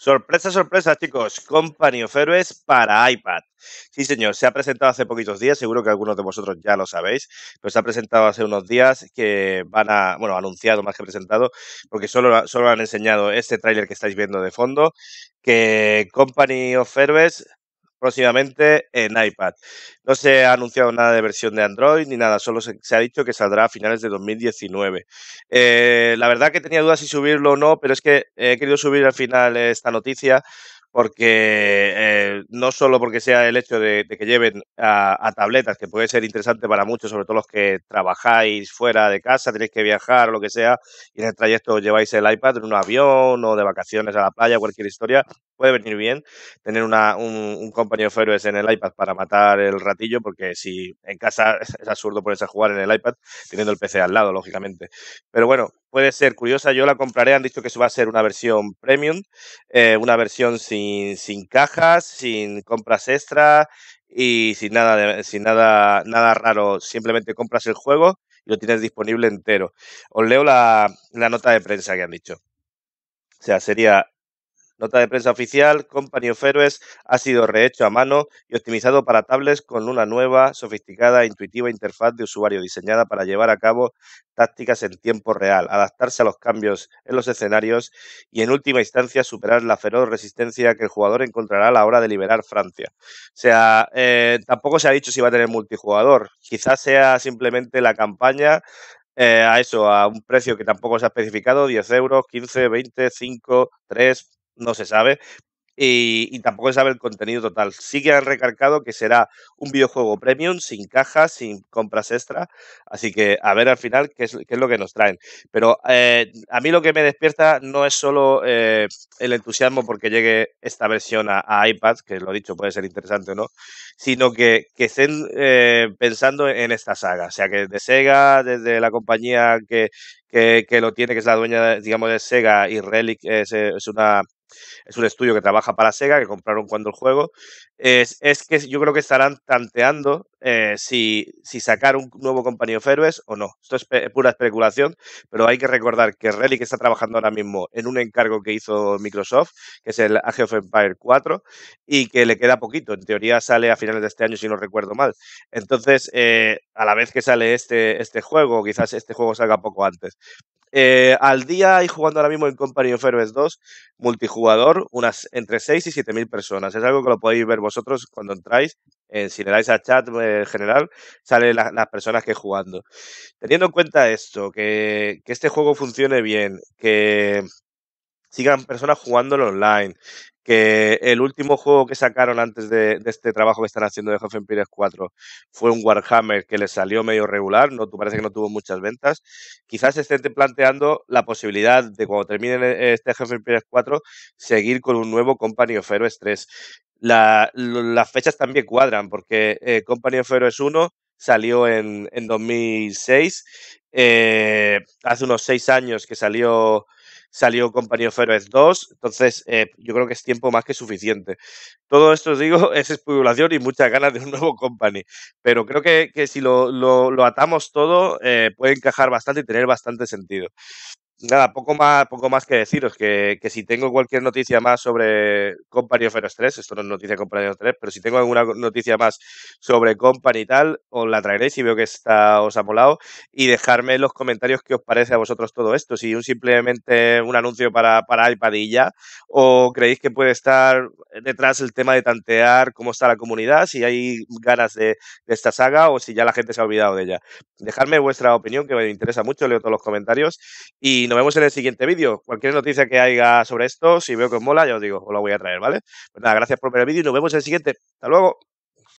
Sorpresa, sorpresa, chicos. Company of Heroes para iPad. Sí, señor, se ha presentado hace poquitos días, seguro que algunos de vosotros ya lo sabéis, pues se ha presentado hace unos días que van a, bueno, anunciado más que presentado, porque solo, han enseñado este tráiler que estáis viendo de fondo, que Company of Heroes próximamente en iPad. No se ha anunciado nada de versión de Android ni nada, solo se, ha dicho que saldrá a finales de 2019. Eh, la verdad que tenía dudas si subirlo o no, pero es que he querido subir al final esta noticia porque eh, no solo porque sea el hecho de, que lleven a, tabletas, que puede ser interesante para muchos, sobre todo los que trabajáis fuera de casa, tenéis que viajar o lo que sea, y en el trayecto lleváis el iPad en un avión o de vacaciones a la playa, cualquier historia, puede venir bien tener una, un, un compañero feroz en el iPad para matar el ratillo, porque si en casa es absurdo ponerse a jugar en el iPad teniendo el PC al lado, lógicamente. Pero bueno, puede ser curiosa. Yo la compraré, han dicho que eso va a ser una versión premium, eh, una versión sin, sin cajas, sin compras extra y sin nada de, sin nada nada raro simplemente compras el juego y lo tienes disponible entero os leo la, la nota de prensa que han dicho o sea sería Nota de prensa oficial, Company of Heroes ha sido rehecho a mano y optimizado para tablets con una nueva, sofisticada e intuitiva interfaz de usuario diseñada para llevar a cabo tácticas en tiempo real, adaptarse a los cambios en los escenarios y en última instancia superar la feroz resistencia que el jugador encontrará a la hora de liberar Francia. O sea, eh, tampoco se ha dicho si va a tener multijugador, quizás sea simplemente la campaña, eh, a eso, a un precio que tampoco se ha especificado, 10 euros, 15, 20, 5, 3, no se sabe. Y, tampoco se sabe el contenido total. Sí que han recargado que será un videojuego premium, sin cajas, sin compras extra. Así que a ver al final qué es, lo que nos traen. Pero eh, a mí lo que me despierta no es solo eh, el entusiasmo porque llegue esta versión a, iPad, que lo dicho puede ser interesante o no, sino que, estén eh, pensando en esta saga. O sea, que de Sega, desde la compañía que, lo tiene, que es la dueña, digamos, de Sega y Relic, es una es un estudio que trabaja para Sega, que compraron cuando el juego, es, que yo creo que estarán tanteando eh, si, si, sacar un nuevo compañero of o no. Esto es pura especulación, pero hay que recordar que Relic está trabajando ahora mismo en un encargo que hizo Microsoft, que es el Age of Empire 4, y que le queda poquito. En teoría sale a finales de este año, si no recuerdo mal. Entonces, eh, a la vez que sale este, este juego, quizás este juego salga poco antes. Eh, al día y jugando ahora mismo en Company of Heroes 2, multijugador, unas entre 6 y 7 mil personas. Es algo que lo podéis ver vosotros cuando entráis. Eh, si le dais a chat eh, general, salen las personas que jugando. Teniendo en cuenta esto, que, que este juego funcione bien, que, sigan personas jugándolo online. Que el último juego que sacaron antes de, este trabajo que están haciendo de half Empires 4 fue un Warhammer que les salió medio regular, no parece que no tuvo muchas ventas. Quizás estén planteando la posibilidad de cuando termine e, este half Empires 4 seguir con un nuevo Company of Heroes 3. las fechas también cuadran, porque eh, Company of Heroes 1 salió en, en 2006, eh, hace unos seis años que salió salió Company of Heroes 2, entonces eh, yo creo que es tiempo más que suficiente. Todo esto, os digo, es especulación y muchas ganas de un nuevo Company, pero creo que, que si lo, lo, atamos todo, eh, puede encajar bastante y tener bastante sentido. Nada, poco más, poco más que deciros, que, si tengo cualquier noticia más sobre Company of Heroes 3, esto no es noticia de Company of 3, pero si tengo alguna noticia más sobre Company y tal, os la traeréis y veo que está, os ha molado y dejarme en los comentarios qué os parece a vosotros todo esto, si un, simplemente un anuncio para, para iPad y ya, o creéis que puede estar detrás el tema de tantear cómo está la comunidad, si hay ganas de, de esta saga o si ya la gente se ha olvidado de ella. Dejadme vuestra opinión, que me interesa mucho, leo todos los comentarios y nos vemos en el siguiente vídeo. Cualquier noticia que haya sobre esto, si veo que os mola, ya os digo, os la voy a traer, ¿vale? Pues nada, gracias por ver el vídeo y nos vemos en el siguiente. Hasta luego.